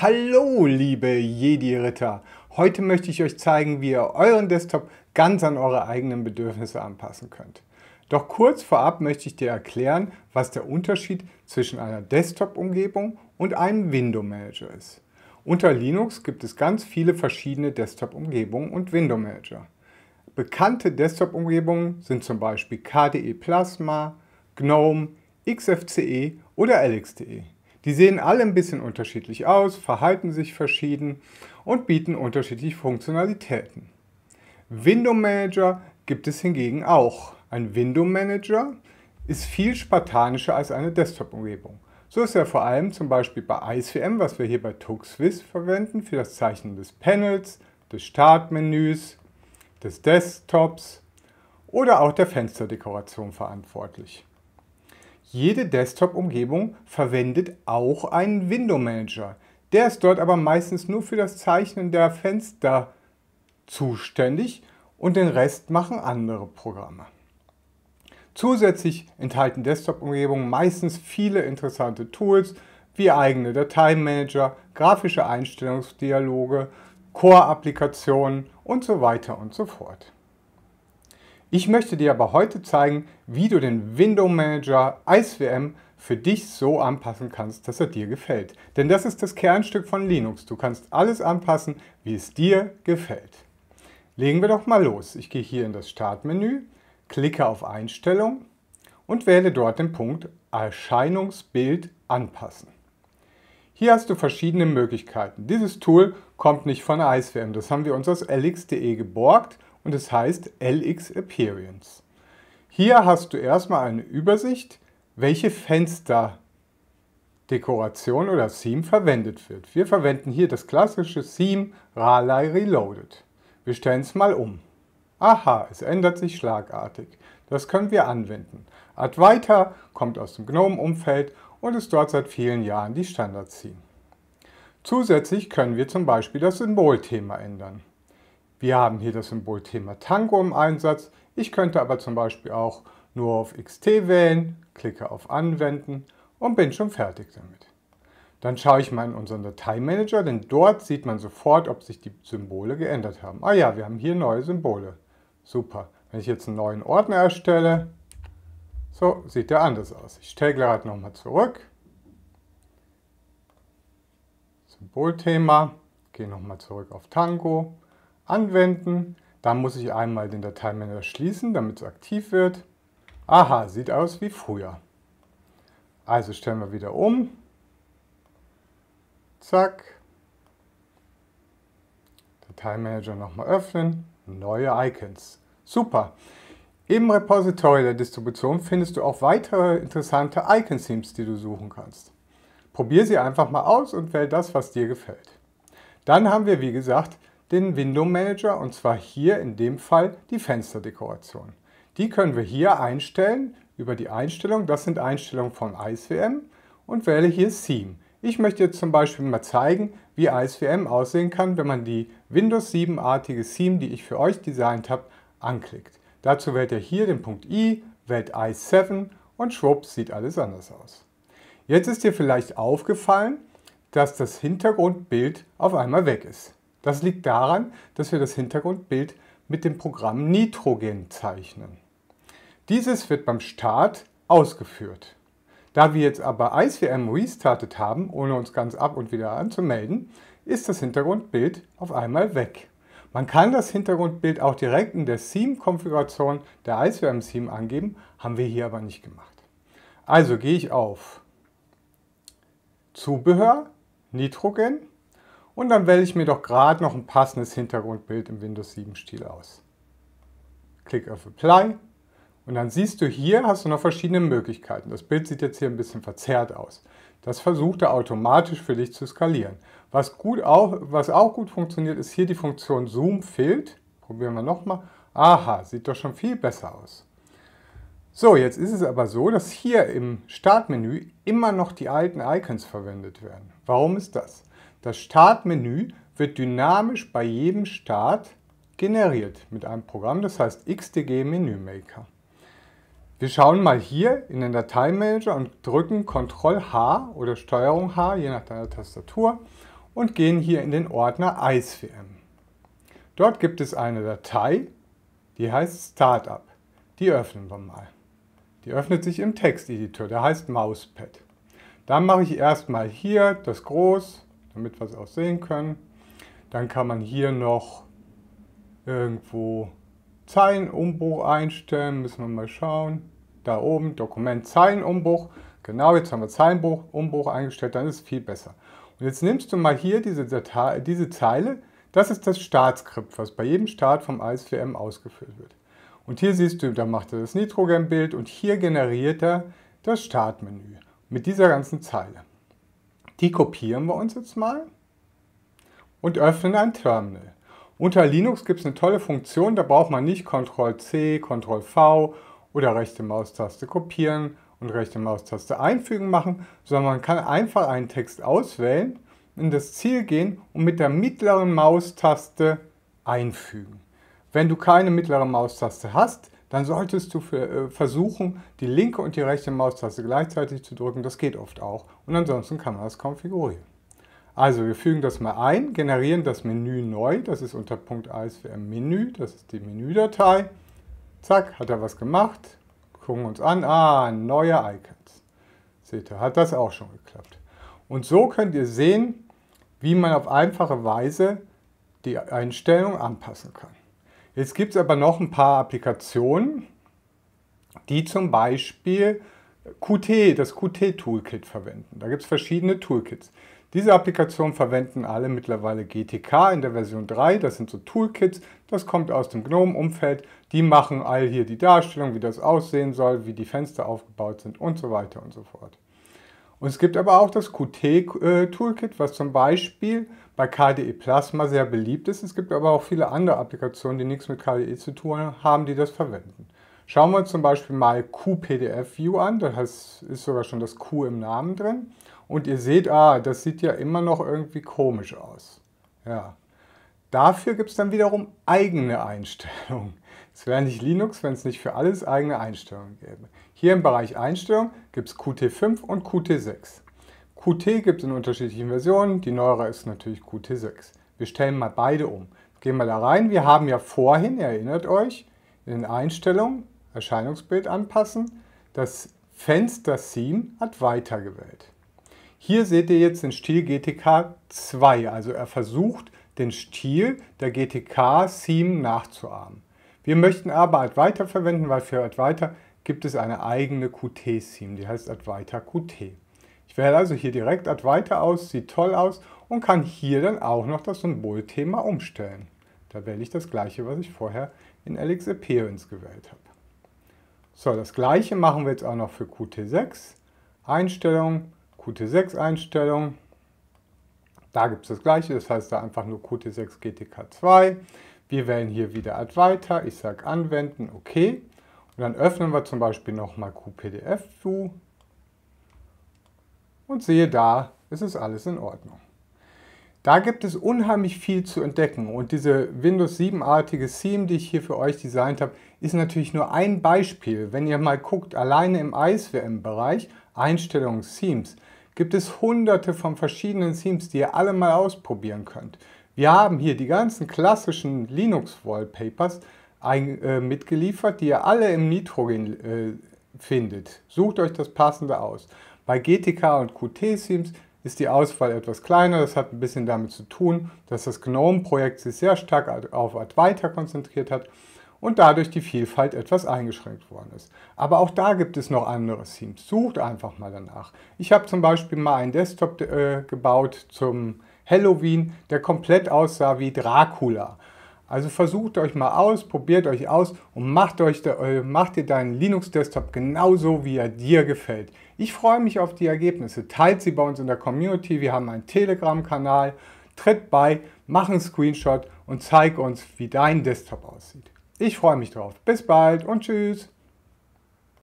Hallo, liebe Jedi-Ritter! Heute möchte ich euch zeigen, wie ihr euren Desktop ganz an eure eigenen Bedürfnisse anpassen könnt. Doch kurz vorab möchte ich dir erklären, was der Unterschied zwischen einer Desktop-Umgebung und einem Window-Manager ist. Unter Linux gibt es ganz viele verschiedene Desktop-Umgebungen und Window-Manager. Bekannte Desktop-Umgebungen sind zum Beispiel KDE Plasma, GNOME, XFCE oder LXDE. Die sehen alle ein bisschen unterschiedlich aus, verhalten sich verschieden und bieten unterschiedliche Funktionalitäten. Window Manager gibt es hingegen auch. Ein Window Manager ist viel spartanischer als eine Desktop-Umgebung. So ist er vor allem zum Beispiel bei IceVM, was wir hier bei TuxWiz verwenden, für das Zeichnen des Panels, des Startmenüs, des Desktops oder auch der Fensterdekoration verantwortlich. Jede Desktop-Umgebung verwendet auch einen Window Manager. Der ist dort aber meistens nur für das Zeichnen der Fenster zuständig und den Rest machen andere Programme. Zusätzlich enthalten Desktop-Umgebungen meistens viele interessante Tools wie eigene Dateimanager, grafische Einstellungsdialoge, Core-Applikationen und so weiter und so fort. Ich möchte dir aber heute zeigen, wie du den Window Manager IceWM für dich so anpassen kannst, dass er dir gefällt. Denn das ist das Kernstück von Linux. Du kannst alles anpassen, wie es dir gefällt. Legen wir doch mal los. Ich gehe hier in das Startmenü, klicke auf Einstellung und wähle dort den Punkt Erscheinungsbild anpassen. Hier hast du verschiedene Möglichkeiten. Dieses Tool kommt nicht von IceWM, das haben wir uns aus lx.de geborgt und es heißt LX Appearance. Hier hast du erstmal eine Übersicht, welche Fensterdekoration oder Theme verwendet wird. Wir verwenden hier das klassische Theme Raleigh Reloaded. Wir stellen es mal um. Aha, es ändert sich schlagartig. Das können wir anwenden. Advaita kommt aus dem GNOME-Umfeld und ist dort seit vielen Jahren die Standard-Theme. Zusätzlich können wir zum Beispiel das Symbolthema ändern. Wir haben hier das Symbolthema Tango im Einsatz. Ich könnte aber zum Beispiel auch nur auf XT wählen, klicke auf Anwenden und bin schon fertig damit. Dann schaue ich mal in unseren Dateimanager, denn dort sieht man sofort, ob sich die Symbole geändert haben. Ah ja, wir haben hier neue Symbole. Super. Wenn ich jetzt einen neuen Ordner erstelle, so sieht der anders aus. Ich stelle gerade halt nochmal zurück. Symbolthema, gehe nochmal zurück auf Tango, anwenden. Da muss ich einmal den Dateimanager schließen, damit es aktiv wird. Aha, sieht aus wie früher. Also stellen wir wieder um. Zack. Dateimanager nochmal öffnen. Neue Icons. Super. Im Repository der Distribution findest du auch weitere interessante Icon-Themes, die du suchen kannst. Probier sie einfach mal aus und wähl das, was dir gefällt. Dann haben wir, wie gesagt, den Window Manager und zwar hier in dem Fall die Fensterdekoration. Die können wir hier einstellen über die Einstellung. Das sind Einstellungen von ISWM und wähle hier Theme. Ich möchte jetzt zum Beispiel mal zeigen, wie ISWM aussehen kann, wenn man die Windows 7-artige Theme, die ich für euch designt habe, anklickt. Dazu wählt ihr hier den Punkt i, wählt i7 und schwupps sieht alles anders aus. Jetzt ist dir vielleicht aufgefallen, dass das Hintergrundbild auf einmal weg ist. Das liegt daran, dass wir das Hintergrundbild mit dem Programm Nitrogen zeichnen. Dieses wird beim Start ausgeführt. Da wir jetzt aber ICM restartet haben, ohne uns ganz ab und wieder anzumelden, ist das Hintergrundbild auf einmal weg. Man kann das Hintergrundbild auch direkt in der Theme-Konfiguration der ICM-Theme angeben, haben wir hier aber nicht gemacht. Also gehe ich auf Zubehör, Nitrogen und dann wähle ich mir doch gerade noch ein passendes Hintergrundbild im Windows 7 Stil aus. Klick auf Apply und dann siehst du hier, hast du noch verschiedene Möglichkeiten. Das Bild sieht jetzt hier ein bisschen verzerrt aus. Das versucht er automatisch für dich zu skalieren. Was, gut auch, was auch gut funktioniert, ist hier die Funktion Zoom fehlt. Probieren wir nochmal. Aha, sieht doch schon viel besser aus. So, jetzt ist es aber so, dass hier im Startmenü immer noch die alten Icons verwendet werden. Warum ist das? Das Startmenü wird dynamisch bei jedem Start generiert mit einem Programm, das heißt XDG Menü Maker. Wir schauen mal hier in den Dateimanager und drücken Ctrl H oder Steuerung H, je nach deiner Tastatur, und gehen hier in den Ordner IceWM. Dort gibt es eine Datei, die heißt Startup. Die öffnen wir mal. Die öffnet sich im Texteditor, der heißt Mousepad. Dann mache ich erstmal hier das Groß, damit wir es auch sehen können. Dann kann man hier noch irgendwo Zeilenumbruch einstellen, müssen wir mal schauen. Da oben, Dokument Zeilenumbruch. Genau, jetzt haben wir Zeilenumbruch eingestellt, dann ist es viel besser. Und jetzt nimmst du mal hier diese, Datei, diese Zeile, das ist das Startskript, was bei jedem Start vom ISVM ausgeführt wird. Und hier siehst du, da macht er das Nitrogenbild und hier generiert er das Startmenü mit dieser ganzen Zeile. Die kopieren wir uns jetzt mal und öffnen ein Terminal. Unter Linux gibt es eine tolle Funktion, da braucht man nicht Ctrl-C, Ctrl-V oder rechte Maustaste kopieren und rechte Maustaste einfügen machen, sondern man kann einfach einen Text auswählen, in das Ziel gehen und mit der mittleren Maustaste einfügen. Wenn du keine mittlere Maustaste hast, dann solltest du für, äh, versuchen, die linke und die rechte Maustaste gleichzeitig zu drücken. Das geht oft auch. Und ansonsten kann man das konfigurieren. Also wir fügen das mal ein, generieren das Menü neu. Das ist unter Punkt ASWM Menü. Das ist die Menüdatei. Zack, hat er was gemacht. Gucken wir uns an. Ah, neue Icons. Seht ihr, hat das auch schon geklappt. Und so könnt ihr sehen, wie man auf einfache Weise die Einstellung anpassen kann. Jetzt gibt es aber noch ein paar Applikationen, die zum Beispiel Qt, das Qt-Toolkit verwenden. Da gibt es verschiedene Toolkits. Diese Applikationen verwenden alle mittlerweile GTK in der Version 3. Das sind so Toolkits, das kommt aus dem GNOME-Umfeld. Die machen all hier die Darstellung, wie das aussehen soll, wie die Fenster aufgebaut sind und so weiter und so fort. Und es gibt aber auch das Qt-Toolkit, was zum Beispiel bei KDE Plasma sehr beliebt ist. Es gibt aber auch viele andere Applikationen, die nichts mit KDE zu tun haben, die das verwenden. Schauen wir uns zum Beispiel mal QPDF-View an, da ist sogar schon das Q im Namen drin. Und ihr seht, ah, das sieht ja immer noch irgendwie komisch aus. Ja. Dafür gibt es dann wiederum eigene Einstellungen. Es wäre nicht Linux, wenn es nicht für alles eigene Einstellungen gäbe. Hier im Bereich Einstellungen gibt es Qt5 und Qt6. Qt gibt es in unterschiedlichen Versionen, die neuere ist natürlich Qt6. Wir stellen mal beide um. Gehen wir da rein. Wir haben ja vorhin, erinnert euch, in den Einstellungen Erscheinungsbild anpassen. Das Fenster Theme hat weitergewählt. Hier seht ihr jetzt den Stil GTK 2, also er versucht, den Stil der GTK-Theme nachzuahmen. Wir möchten aber Advaita verwenden, weil für Advaita gibt es eine eigene Qt-Theme, die heißt Advaita Qt. Ich wähle also hier direkt Advaita aus, sieht toll aus und kann hier dann auch noch das Symbolthema umstellen. Da wähle ich das gleiche, was ich vorher in Alex Appearance gewählt habe. So, das gleiche machen wir jetzt auch noch für Qt6. Einstellung, Qt6 Einstellung. Da gibt es das gleiche, das heißt da einfach nur Qt6 GTK2. Wir wählen hier wieder Add weiter. Ich sage Anwenden, OK. Und dann öffnen wir zum Beispiel nochmal QPDF-View und sehe da, es ist alles in Ordnung. Da gibt es unheimlich viel zu entdecken und diese Windows 7-artige Theme, die ich hier für euch designt habe, ist natürlich nur ein Beispiel. Wenn ihr mal guckt, alleine im ISWM-Bereich, Einstellungen, Themes, gibt es hunderte von verschiedenen Themes, die ihr alle mal ausprobieren könnt. Wir haben hier die ganzen klassischen Linux-Wallpapers äh, mitgeliefert, die ihr alle im Nitrogen äh, findet. Sucht euch das passende aus. Bei GTK und QT-Themes ist die Auswahl etwas kleiner. Das hat ein bisschen damit zu tun, dass das GNOME-Projekt sich sehr stark auf Advaita konzentriert hat und dadurch die Vielfalt etwas eingeschränkt worden ist. Aber auch da gibt es noch andere Themes. Sucht einfach mal danach. Ich habe zum Beispiel mal einen Desktop äh, gebaut zum Halloween, der komplett aussah wie Dracula. Also versucht euch mal aus, probiert euch aus und macht, euch, äh, macht ihr deinen Linux-Desktop genauso, wie er dir gefällt. Ich freue mich auf die Ergebnisse. Teilt sie bei uns in der Community. Wir haben einen Telegram-Kanal. Tritt bei, mach einen Screenshot und zeig uns, wie dein Desktop aussieht. Ich freue mich drauf. Bis bald und tschüss.